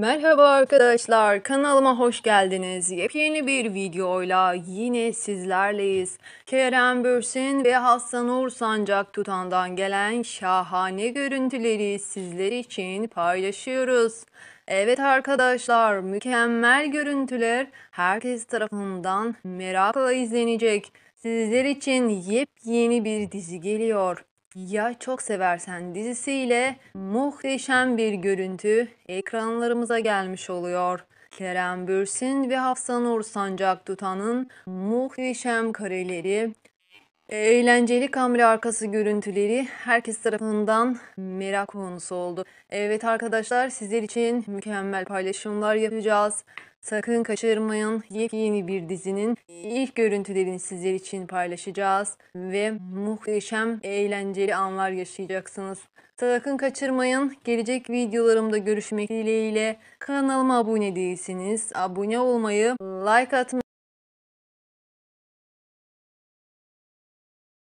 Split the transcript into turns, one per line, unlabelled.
Merhaba arkadaşlar kanalıma hoş geldiniz. Yepyeni bir videoyla yine sizlerleyiz. Kerem Bürsin ve Hasan Uğur Sancak tutandan gelen şahane görüntüleri sizler için paylaşıyoruz. Evet arkadaşlar mükemmel görüntüler herkes tarafından merakla izlenecek. Sizler için yepyeni bir dizi geliyor. Ya Çok Seversen dizisiyle muhteşem bir görüntü ekranlarımıza gelmiş oluyor. Kerem Bürsin ve Hafsan Uğur Sancak Tutan'ın muhteşem kareleri ee, eğlenceli kamera arkası görüntüleri herkes tarafından merak konusu oldu. Evet arkadaşlar sizler için mükemmel paylaşımlar yapacağız. Sakın kaçırmayın. Yepyeni bir dizinin ilk görüntülerini sizler için paylaşacağız ve muhteşem eğlenceli anlar yaşayacaksınız. Sakın kaçırmayın. Gelecek videolarımda görüşmek dileğiyle. Kanalıma abone değilsiniz. Abone olmayı, like atmayı